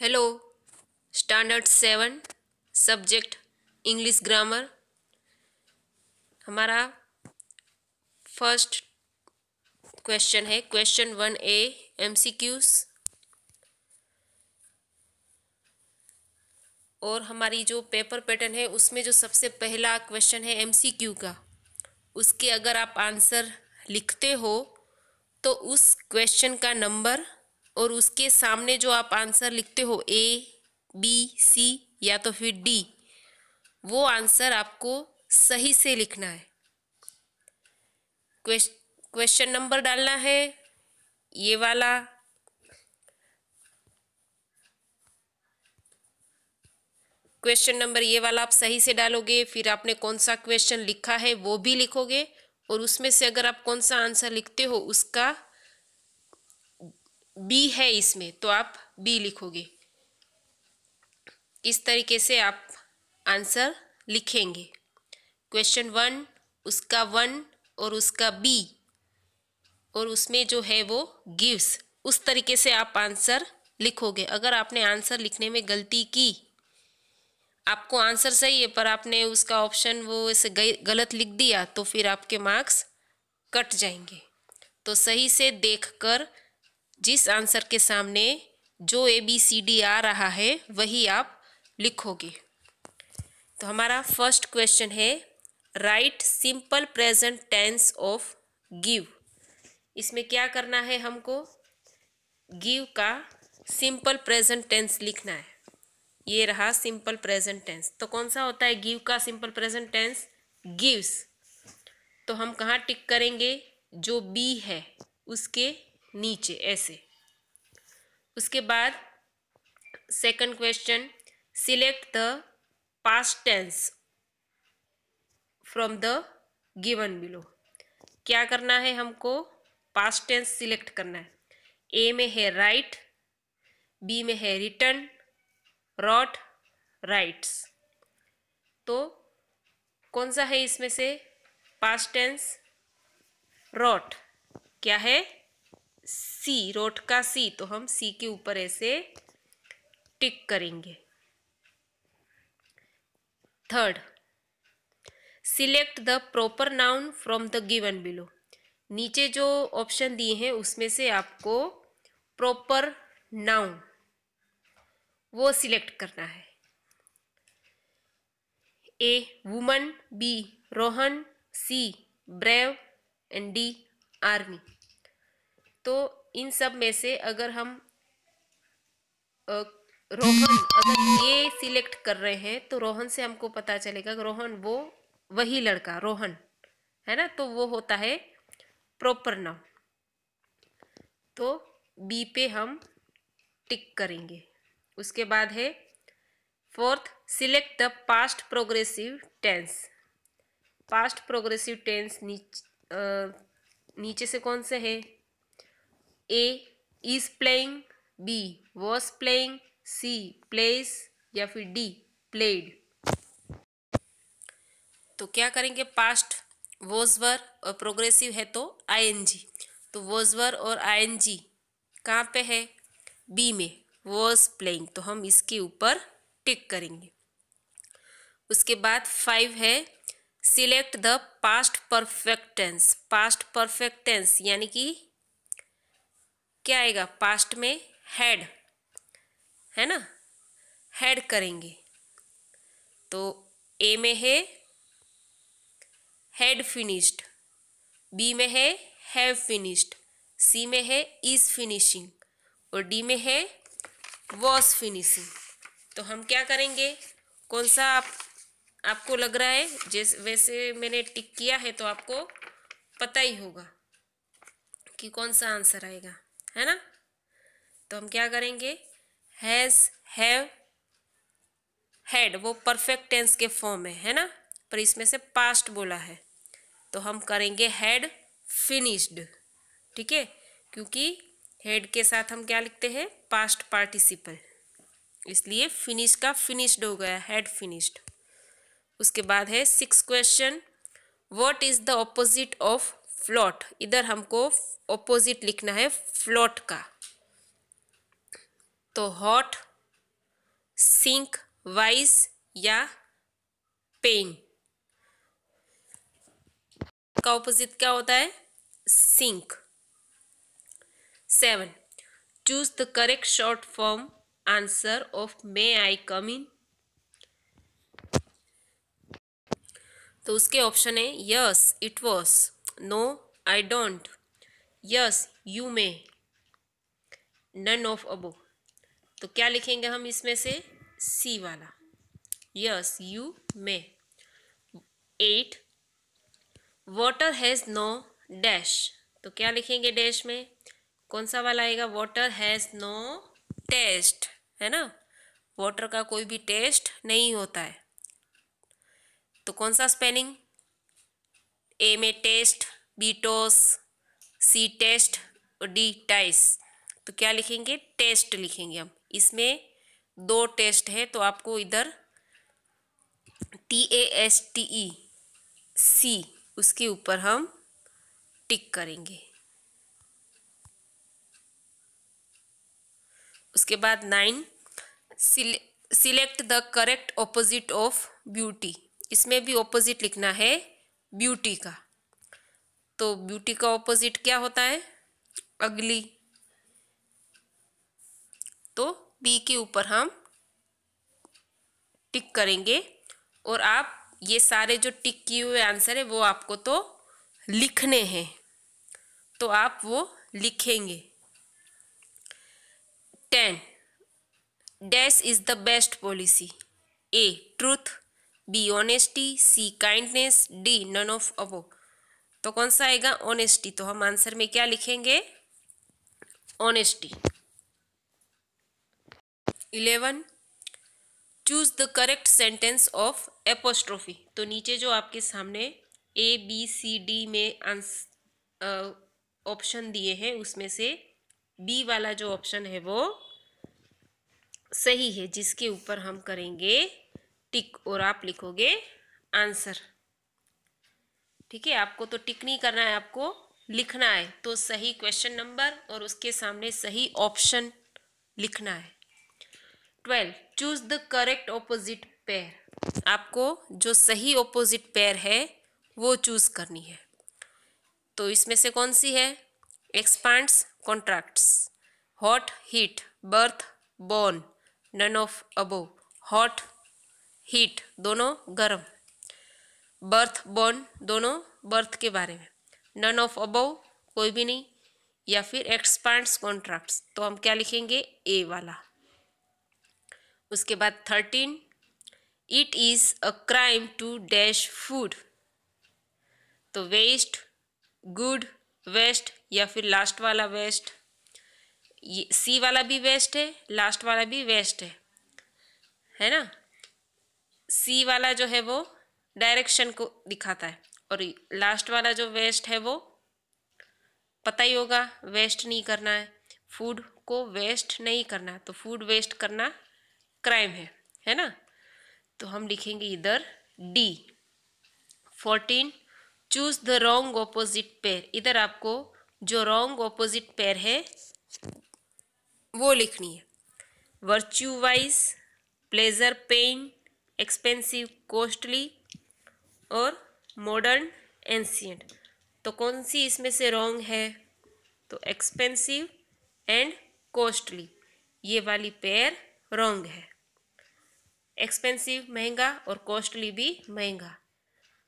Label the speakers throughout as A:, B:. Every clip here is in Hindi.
A: Hello standard seven subject English grammar हमारा फर्स्ट क्वेश्चन है क्वेश्चन वन ए एमसीक्यूज और हमारी जो पेपर पैटर्न है उसमें जो सबसे पहला क्वेश्चन है एमसीक्यू का उसके अगर आप आंसर लिखते हो तो उस क्वेश्चन का नंबर और उसके सामने जो आप आंसर लिखते हो ए बी सी या तो फिर डी वो आंसर आपको सही से लिखना है क्वेश्चन नंबर डालना है ये वाला क्वेश्चन नंबर ये वाला आप सही से डालोगे फिर आपने कौन सा क्वेश्चन लिखा है वो भी लिखोगे और उसमें से अगर आप कौन सा आंसर लिखते हो उसका बी है इसमें तो आप बी लिखोगे इस तरीके से आप आंसर लिखेंगे क्वेश्चन वन उसका वन और उसका बी और उसमें जो है वो गिव्स उस तरीके से आप आंसर लिखोगे अगर आपने आंसर लिखने में गलती की आपको आंसर सही है पर आपने उसका ऑप्शन वो इसे गलत लिख दिया तो फिर आपके मार्क्स कट जाएंगे तो सही से देखकर जिस आंसर के सामने जो ए बी सी डी आ रहा है वही आप लिखोगे तो हमारा फर्स्ट क्वेश्चन है write simple present tense of give इसमें क्या करना है हमको गिव का सिंपल प्रेजेंट टेंस लिखना है ये रहा सिंपल प्रेजेंट टेंस तो कौन सा होता है गिव का सिंपल प्रेजेंट टेंस गिव्स तो हम कहाँ टिक करेंगे जो बी है उसके नीचे ऐसे उसके बाद second question select the past tense from the given below क्या करना है हमको पास्ट टेंस सिलेक्ट करना है ए में है राइट बी में है रिटर्न रॉट राइट्स तो कौन सा है इसमें से पास्ट टेंस रॉट क्या है सी रोटका सी तो हम सी के ऊपर ऐसे टिक करेंगे third select the proper noun from the given below नीचे जो ऑप्शन दिए हैं उसमें से आपको प्रॉपर नाउन वो सिलेक्ट करना है A woman B Rohan C brave and D army तो इन सब में से अगर हम रोहन अगर ये सिलेक्ट कर रहे हैं तो रोहन से हमको पता चलेगा रोहन वो वही लड़का रोहन है ना तो वो होता है प्रॉपर नाउन तो बी पे हम टिक करेंगे उसके बाद है fourth select the past progressive tense past progressive tense नीच, आ, नीचे से कौन से है A is playing B was playing C place या फिर डी प्लेड तो क्या करेंगे पास्ट वॉज वर और प्रोग्रेसिव है तो आईएनजी तो वॉज वर और आईएनजी कहाँ पे है बी में वॉज प्लेइंग तो हम इसके ऊपर टिक करेंगे उसके बाद फाइव है select the past perfect tense past perfect tense यानी कि क्या आएगा पास्ट में हैड है ना हैड करेंगे तो ए में है हैड फिनिश्ड बी में है हैव फिनिश्ड सी में है इज फिनिशिंग और डी में है वॉज फिनिशिंग तो हम क्या करेंगे कौन सा आप आपको लग रहा है जैसे वैसे मैंने टिक किया है तो आपको पता ही होगा कि कौन सा आंसर आएगा है ना तो हम क्या करेंगे हैज़ हैव हैड वो परफेक्ट टेंस के फॉर्म में है ना पर इसमें से पास्ट बोला है तो हम करेंगे हैड फिनिश्ड ठीक है क्योंकि हेड के साथ हम क्या लिखते हैं पास्ट पार्टिसिपल इसलिए फिनिश का फिनिश्ड हो गया हेड फिनिश्ड उसके बाद है six question what is the opposite of float इधर हमको ऑपोजिट लिखना है फ्लोट का तो हॉट सिंक वाइस या पेन का ऑपोजिट क्या होता है sink seven choose the correct short form answer of may I come in तो उसके ऑप्शन है yes it was No, I don't. Yes, you may. None of above. तो क्या लिखेंगे हम इसमें से सी वाला yes you may at water has no dash तो क्या लिखेंगे डैश में कौन सा वाला आएगा वाटर हैज़ नो टेस्ट है ना वाटर का कोई भी टेस्ट नहीं होता है तो कौन सा स्पेलिंग ए में test B toss C test और डी टाइस तो क्या लिखेंगे टेस्ट लिखेंगे हम इसमें दो टेस्ट है तो आपको इधर T A S T E C उसके ऊपर हम टिक करेंगे उसके बाद nine select the correct opposite of beauty इसमें भी ऑपोजिट लिखना है ब्यूटी का तो ब्यूटी का ऑपोजिट क्या होता है अगली तो बी के ऊपर हम टिक करेंगे और आप ये सारे जो टिक किए हुए आंसर है वो आपको तो लिखने हैं तो आप वो लिखेंगे ten dash is the best policy A truth B honesty C kindness D none of above तो कौन सा आएगा ऑनेस्टी तो हम आंसर में क्या लिखेंगे honesty eleven choose the correct sentence of apostrophe तो नीचे जो आपके सामने ए बी सी डी में ऑप्शन दिए हैं उसमें से बी वाला जो ऑप्शन है वो सही है जिसके ऊपर हम करेंगे टिक और आप लिखोगे आंसर ठीक है आपको तो टिक नहीं करना है आपको लिखना है तो सही क्वेश्चन नंबर और उसके सामने सही ऑप्शन लिखना है twelve choose the correct opposite pair आपको जो सही ऑपोजिट पेयर है वो चूज करनी है तो इसमें से कौन सी है expands contracts hot heat birth born none of above hot heat दोनों गर्म बर्थ बॉर्न दोनों बर्थ के बारे में नन ऑफ अबव कोई भी नहीं या फिर एक्सपांड्स कॉन्ट्रैक्ट्स तो हम क्या लिखेंगे ए वाला उसके बाद thirteen it is a crime to dash food तो वेस्ट गुड वेस्ट या फिर लास्ट वाला वेस्ट सी वाला भी वेस्ट है लास्ट वाला भी वेस्ट है है ना सी वाला जो है वो डायरेक्शन को दिखाता है और लास्ट वाला जो वेस्ट है वो पता ही होगा वेस्ट नहीं करना है फूड को वेस्ट नहीं करना तो फूड वेस्ट करना क्राइम है है ना तो हम लिखेंगे इधर D fourteen choose the wrong opposite pair इधर आपको जो रोंग ऑपोजिट पेयर है वो लिखनी है virtue vice pleasure pain expensive costly और मॉडर्न एंशियंट तो कौन सी इसमें से रॉन्ग है तो एक्सपेंसिव एंड कॉस्टली ये वाली पेयर रॉन्ग है एक्सपेंसिव महंगा और कॉस्टली भी महंगा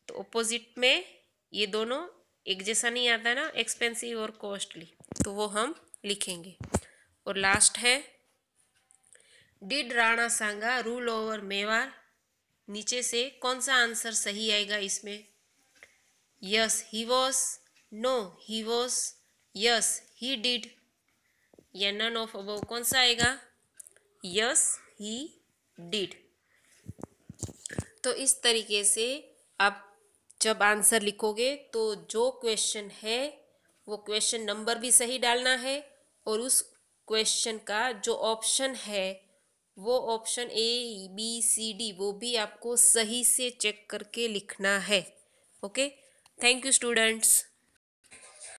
A: तो ओपोजिट में ये दोनों एक जैसा नहीं आता ना एक्सपेंसिव और कॉस्टली तो वो हम लिखेंगे और लास्ट है did Rana Sanga rule over Mewar नीचे से कौन सा आंसर सही आएगा इसमें yes he was no he was yes he did या नन ऑफ अब कौन सा आएगा यस ही डिड तो इस तरीके से आप जब आंसर लिखोगे तो जो क्वेश्चन है वो क्वेश्चन नंबर भी सही डालना है और उस क्वेश्चन का जो ऑप्शन है वो option A B C D वो भी आपको सही से चेक करके लिखना है ओके थैंक यू स्टूडेंट्स